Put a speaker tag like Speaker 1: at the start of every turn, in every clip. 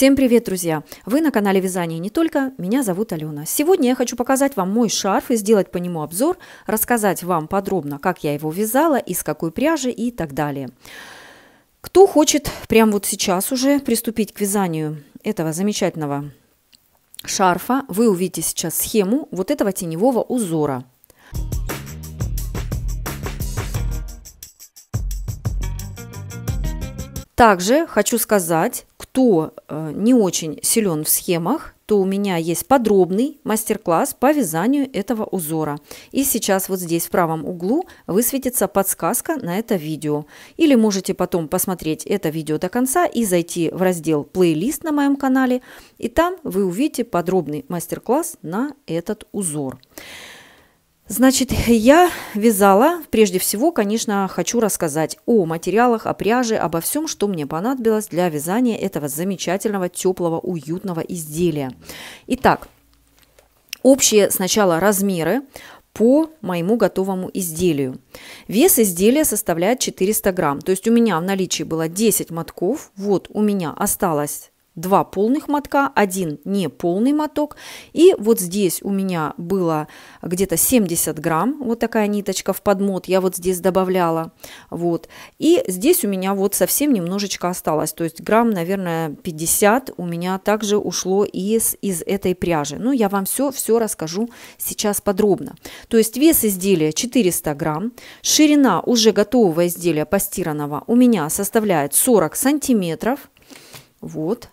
Speaker 1: Всем привет, друзья! Вы на канале Вязание не только, меня зовут Алена. Сегодня я хочу показать вам мой шарф и сделать по нему обзор, рассказать вам подробно, как я его вязала, из какой пряжи и так далее. Кто хочет прямо вот сейчас уже приступить к вязанию этого замечательного шарфа, вы увидите сейчас схему вот этого теневого узора. Thank Также хочу сказать, кто э, не очень силен в схемах, то у меня есть подробный мастер-класс по вязанию этого узора. И сейчас вот здесь в правом углу высветится подсказка на это видео. Или можете потом посмотреть это видео до конца и зайти в раздел «Плейлист» на моем канале, и там вы увидите подробный мастер-класс на этот узор. Значит, я вязала, прежде всего, конечно, хочу рассказать о материалах, о пряже, обо всем, что мне понадобилось для вязания этого замечательного, теплого, уютного изделия. Итак, общие сначала размеры по моему готовому изделию. Вес изделия составляет 400 грамм, то есть у меня в наличии было 10 мотков, вот у меня осталось два полных мотка, один не полный моток. И вот здесь у меня было где-то 70 грамм, вот такая ниточка в подмот, я вот здесь добавляла. Вот. И здесь у меня вот совсем немножечко осталось, то есть грамм, наверное, 50 у меня также ушло из, из этой пряжи. Ну, я вам все, все расскажу сейчас подробно. То есть вес изделия 400 грамм, ширина уже готового изделия постиранного у меня составляет 40 сантиметров. Вот,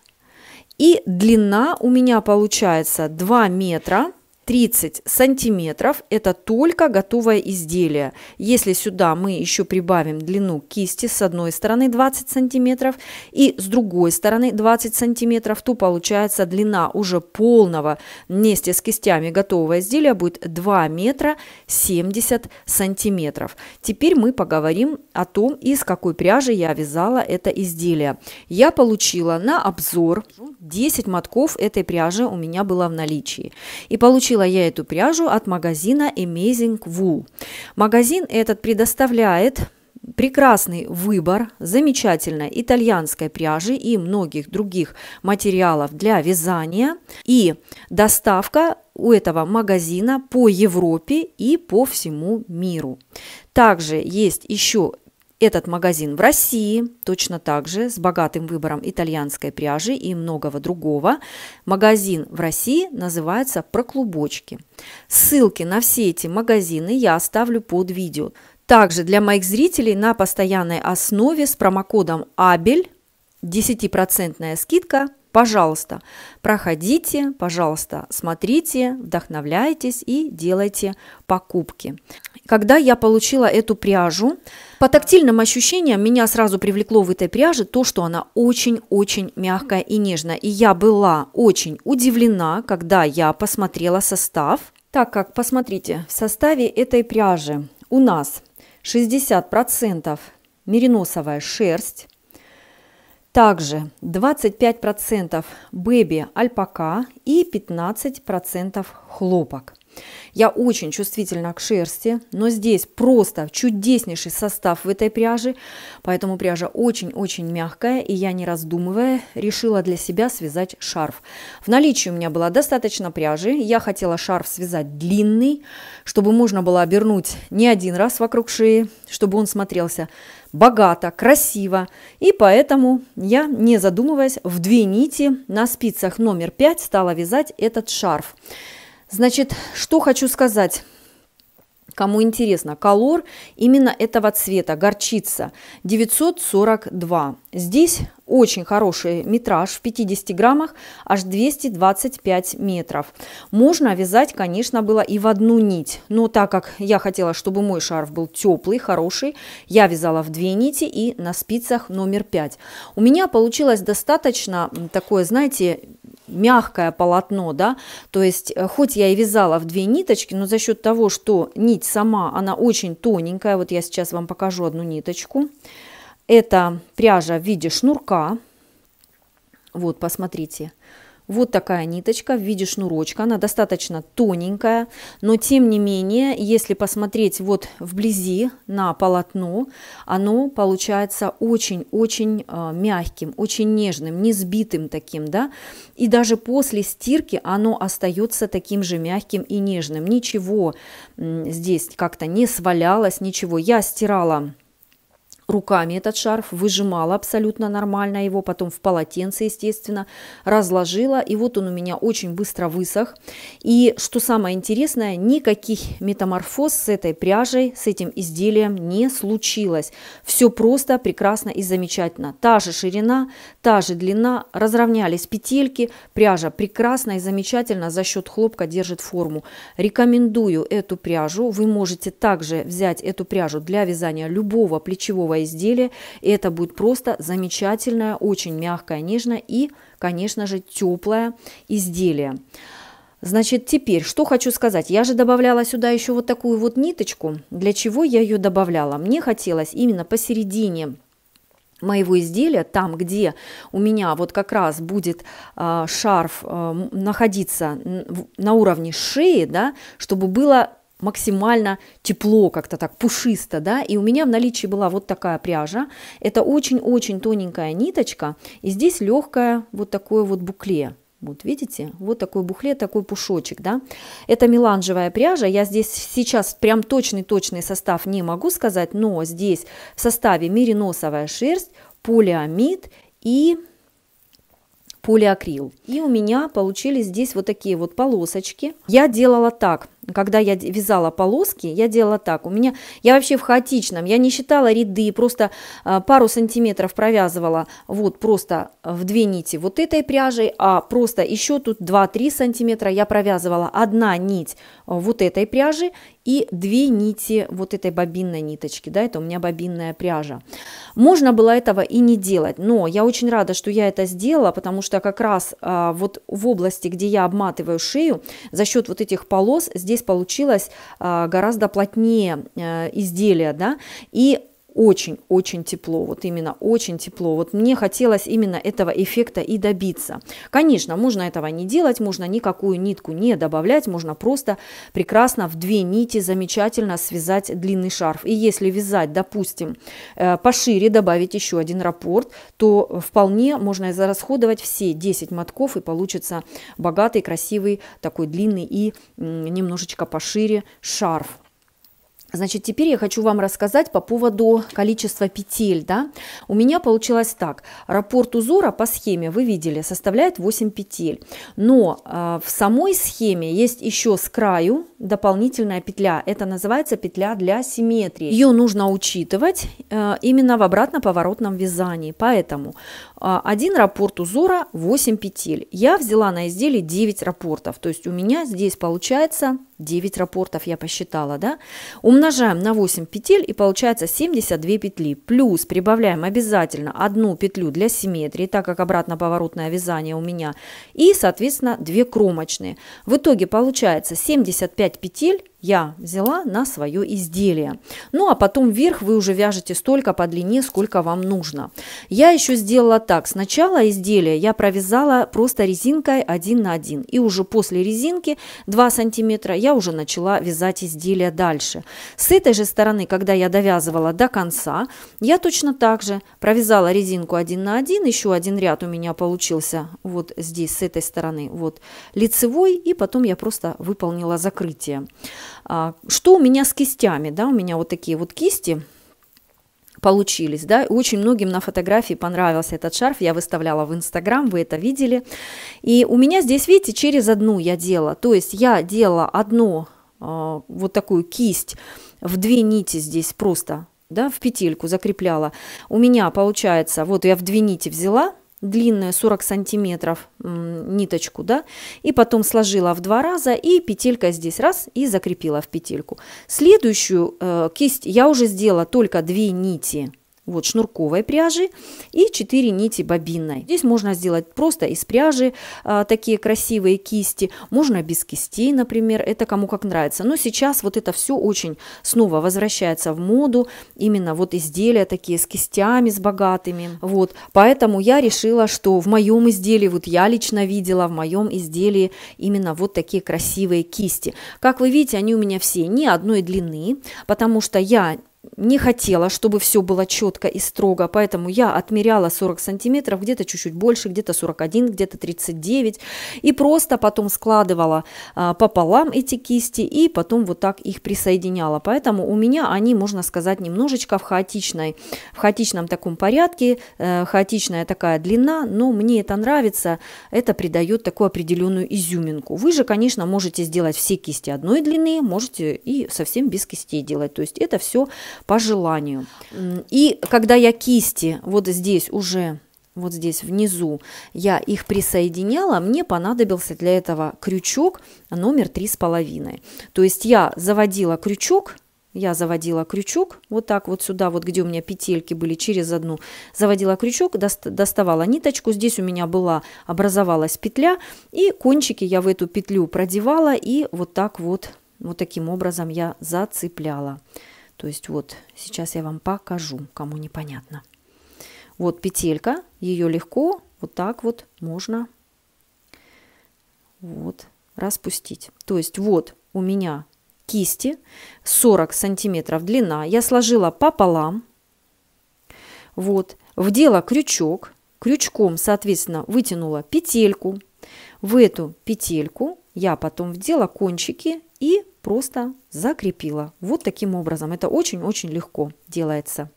Speaker 1: и длина у меня получается 2 метра 30 сантиметров – это только готовое изделие. Если сюда мы еще прибавим длину кисти с одной стороны 20 сантиметров и с другой стороны 20 сантиметров, то получается длина уже полного вместе с кистями готового изделия будет 2 метра 70 сантиметров. Теперь мы поговорим о том, из какой пряжи я вязала это изделие. Я получила на обзор 10 мотков этой пряжи у меня было в наличии и получила Купила я эту пряжу от магазина Amazing Wool. Магазин этот предоставляет прекрасный выбор замечательной итальянской пряжи и многих других материалов для вязания и доставка у этого магазина по Европе и по всему миру. Также есть еще этот магазин в России точно так же с богатым выбором итальянской пряжи и многого другого. Магазин в России называется «Проклубочки». Ссылки на все эти магазины я оставлю под видео. Также для моих зрителей на постоянной основе с промокодом «Абель» 10% скидка Пожалуйста, проходите, пожалуйста, смотрите, вдохновляйтесь и делайте покупки. Когда я получила эту пряжу, по тактильным ощущениям меня сразу привлекло в этой пряже то, что она очень-очень мягкая и нежная. И я была очень удивлена, когда я посмотрела состав, так как, посмотрите, в составе этой пряжи у нас 60% мериносовая шерсть, также 25% бэби альпака и 15% хлопок. Я очень чувствительна к шерсти, но здесь просто чудеснейший состав в этой пряже, поэтому пряжа очень-очень мягкая, и я, не раздумывая, решила для себя связать шарф. В наличии у меня было достаточно пряжи, я хотела шарф связать длинный, чтобы можно было обернуть не один раз вокруг шеи, чтобы он смотрелся богато, красиво. И поэтому я, не задумываясь, в две нити на спицах номер 5 стала вязать этот шарф. Значит, что хочу сказать. Кому интересно, колор именно этого цвета, горчица, 942. Здесь очень хороший метраж в 50 граммах, аж 225 метров. Можно вязать, конечно, было и в одну нить, но так как я хотела, чтобы мой шарф был теплый, хороший, я вязала в две нити и на спицах номер 5. У меня получилось достаточно такое, знаете, мягкое полотно, да, то есть э, хоть я и вязала в две ниточки, но за счет того, что нить сама, она очень тоненькая, вот я сейчас вам покажу одну ниточку, это пряжа в виде шнурка, вот, посмотрите, посмотрите, вот такая ниточка в виде шнурочка, она достаточно тоненькая, но тем не менее, если посмотреть вот вблизи на полотно, оно получается очень-очень э, мягким, очень нежным, не сбитым таким, да, и даже после стирки оно остается таким же мягким и нежным, ничего здесь как-то не свалялось, ничего, я стирала руками этот шарф, выжимала абсолютно нормально его, потом в полотенце, естественно, разложила. И вот он у меня очень быстро высох. И что самое интересное, никаких метаморфоз с этой пряжей, с этим изделием не случилось. Все просто, прекрасно и замечательно. Та же ширина, та же длина, разровнялись петельки, пряжа прекрасно и замечательно за счет хлопка держит форму. Рекомендую эту пряжу. Вы можете также взять эту пряжу для вязания любого плечевого этого изделия. И это будет просто замечательное, очень мягкое, нежное и, конечно же, теплое изделие. Значит, теперь, что хочу сказать. Я же добавляла сюда еще вот такую вот ниточку. Для чего я ее добавляла? Мне хотелось именно посередине моего изделия, там, где у меня вот как раз будет э, шарф э, находиться на уровне шеи, да, чтобы было максимально тепло, как-то так пушисто, да, и у меня в наличии была вот такая пряжа, это очень-очень тоненькая ниточка, и здесь легкая вот такое вот букле, вот видите, вот такой бухле, такой пушочек, да. Это меланжевая пряжа, я здесь сейчас прям точный-точный состав не могу сказать, но здесь в составе мериносовая шерсть, полиамид и полиакрил. И у меня получились здесь вот такие вот полосочки. Я делала так, когда я вязала полоски, я делала так. У меня, я вообще в хаотичном, я не считала ряды, просто а, пару сантиметров провязывала вот просто в две нити вот этой пряжей, а просто еще тут 2-3 сантиметра я провязывала одна нить э, вот этой пряжи и две нити вот этой бобинной ниточки, да, это у меня бобинная пряжа. Можно было этого и не делать, но я очень рада, что я это сделала, потому что как раз а, вот в области, где я обматываю шею, за счет вот этих полос здесь здесь получилось а, гораздо плотнее э, изделие, да, и очень-очень тепло, вот именно очень тепло. Вот мне хотелось именно этого эффекта и добиться. Конечно, можно этого не делать, можно никакую нитку не добавлять, можно просто прекрасно в две нити замечательно связать длинный шарф. И если вязать, допустим, э, пошире, добавить еще один раппорт, то вполне можно зарасходовать все 10 мотков и получится богатый, красивый, такой длинный и немножечко пошире шарф. Значит, теперь я хочу вам рассказать по поводу количества петель. Да? У меня получилось так. Раппорт узора по схеме, вы видели, составляет 8 петель. Но э, в самой схеме есть еще с краю дополнительная петля. Это называется петля для симметрии. Ее нужно учитывать э, именно в обратно-поворотном вязании. Поэтому э, один раппорт узора 8 петель. Я взяла на изделие 9 раппортов. То есть у меня здесь получается 9 раппортов, я посчитала. Да? У Умножаем на 8 петель и получается 72 петли. Плюс прибавляем обязательно одну петлю для симметрии, так как обратно-поворотное вязание у меня. И, соответственно, 2 кромочные. В итоге получается 75 петель я взяла на свое изделие. Ну а потом вверх вы уже вяжете столько по длине, сколько вам нужно. Я еще сделала так. Сначала изделие я провязала просто резинкой 1 на 1. И уже после резинки 2 сантиметра я уже начала вязать изделие дальше. С этой же стороны, когда я довязывала до конца, я точно так же провязала резинку 1 на 1. Еще один ряд у меня получился вот здесь, с этой стороны, вот лицевой. И потом я просто выполнила закрытие. А, что у меня с кистями? Да, у меня вот такие вот кисти получились, да, очень многим на фотографии понравился этот шарф, я выставляла в Инстаграм, вы это видели, и у меня здесь, видите, через одну я делала, то есть я делала одну э, а, вот такую кисть в две нити здесь просто, да, в петельку закрепляла, у меня получается, вот я в две нити взяла, длинная 40 сантиметров ниточку, да, и потом сложила в два раза, и петелька здесь раз, и закрепила в петельку. Следующую э, кисть я уже сделала только две нити, вот шнурковой пряжи и 4 нити бобинной. Здесь можно сделать просто из пряжи а, такие красивые кисти, можно без кистей, например, это кому как нравится. Но сейчас вот это все очень снова возвращается в моду, именно вот изделия такие с кистями, с богатыми. Вот, поэтому я решила, что в моем изделии, вот я лично видела в моем изделии именно вот такие красивые кисти. Как вы видите, они у меня все не одной длины, потому что я не хотела, чтобы все было четко и строго, поэтому я отмеряла 40 сантиметров, где-то чуть-чуть больше, где-то 41, где-то 39, и просто потом складывала а, пополам эти кисти и потом вот так их присоединяла. Поэтому у меня они, можно сказать, немножечко в хаотичной, в хаотичном таком порядке, э, хаотичная такая длина, но мне это нравится, это придает такую определенную изюминку. Вы же, конечно, можете сделать все кисти одной длины, можете и совсем без кистей делать, то есть это все по желанию. И когда я кисти вот здесь уже вот здесь внизу я их присоединяла, мне понадобился для этого крючок номер 3,5. То есть я заводила крючок, я заводила крючок вот так вот сюда, вот где у меня петельки были через одну, заводила крючок, доставала ниточку, здесь у меня была, образовалась петля, и кончики я в эту петлю продевала, и вот так вот, вот таким образом я зацепляла. То есть вот сейчас я вам покажу, кому непонятно. Вот петелька, ее легко вот так вот можно вот распустить. То есть вот у меня кисти 40 сантиметров длина. Я сложила пополам. Вот, вдела крючок, крючком, соответственно, вытянула петельку. В эту петельку я потом вдела кончики и просто закрепила. Вот таким образом. Это очень-очень легко делается.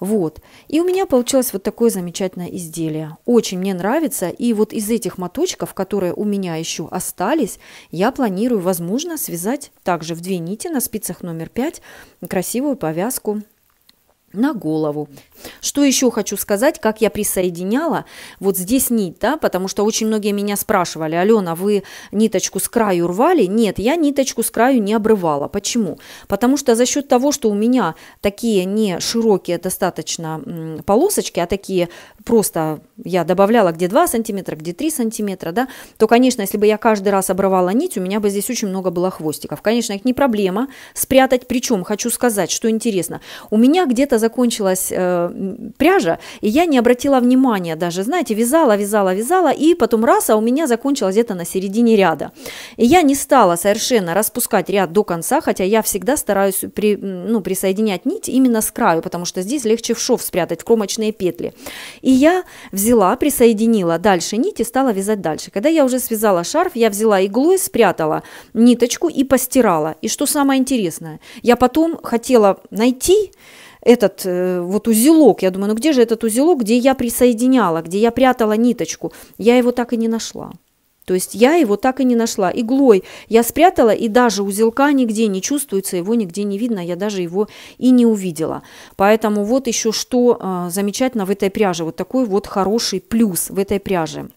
Speaker 1: Вот. И у меня получилось вот такое замечательное изделие. Очень мне нравится. И вот из этих моточков, которые у меня еще остались, я планирую, возможно, связать также в две нити на спицах номер 5 красивую повязку на голову. Что еще хочу сказать, как я присоединяла вот здесь нить, да, потому что очень многие меня спрашивали, Алена, вы ниточку с краю рвали? Нет, я ниточку с краю не обрывала. Почему? Потому что за счет того, что у меня такие не широкие достаточно полосочки, а такие просто я добавляла где 2 сантиметра, где 3 сантиметра, да, то, конечно, если бы я каждый раз обрывала нить, у меня бы здесь очень много было хвостиков. Конечно, их не проблема спрятать, причем хочу сказать, что интересно, у меня где-то закончилась э, пряжа, и я не обратила внимания даже, знаете, вязала, вязала, вязала, и потом раз, а у меня закончилась где-то на середине ряда. И я не стала совершенно распускать ряд до конца, хотя я всегда стараюсь при, ну, присоединять нить именно с краю, потому что здесь легче в шов спрятать, в кромочные петли. И я взяла, присоединила дальше нить и стала вязать дальше. Когда я уже связала шарф, я взяла иглу и спрятала ниточку и постирала. И что самое интересное, я потом хотела найти, этот э, вот узелок. Я думаю, ну где же этот узелок, где я присоединяла, где я прятала ниточку? Я его так и не нашла. То есть я его так и не нашла. Иглой я спрятала, и даже узелка нигде не чувствуется, его нигде не видно, а я даже его и не увидела. Поэтому вот еще что э, замечательно в этой пряже, вот такой вот хороший плюс в этой пряже.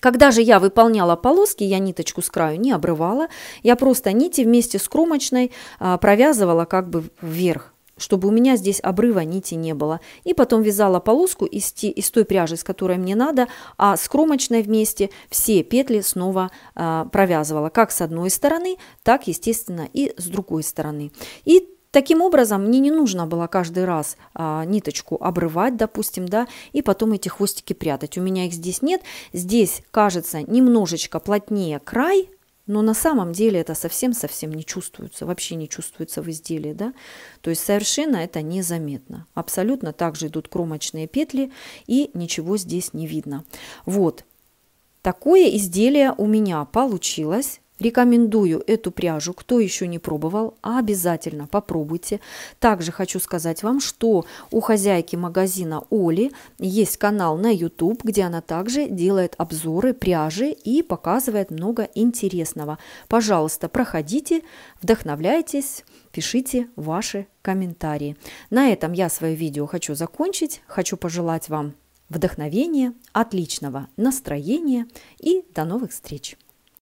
Speaker 1: Когда же я выполняла полоски, я ниточку с краю не обрывала, я просто нити вместе с кромочной а, провязывала как бы вверх чтобы у меня здесь обрыва нити не было. И потом вязала полоску из, те, из той пряжи, с которой мне надо, а с кромочной вместе все петли снова э, провязывала, как с одной стороны, так, естественно, и с другой стороны. И Таким образом, мне не нужно было каждый раз а, ниточку обрывать, допустим, да, и потом эти хвостики прятать. У меня их здесь нет. Здесь, кажется, немножечко плотнее край но на самом деле это совсем-совсем не чувствуется, вообще не чувствуется в изделии. Да? То есть совершенно это незаметно. Абсолютно также идут кромочные петли и ничего здесь не видно. Вот, такое изделие у меня получилось. Рекомендую эту пряжу. Кто еще не пробовал, обязательно попробуйте. Также хочу сказать вам, что у хозяйки магазина Оли есть канал на YouTube, где она также делает обзоры пряжи и показывает много интересного. Пожалуйста, проходите, вдохновляйтесь, пишите ваши комментарии. На этом я свое видео хочу закончить. Хочу пожелать вам вдохновения, отличного настроения и до новых встреч!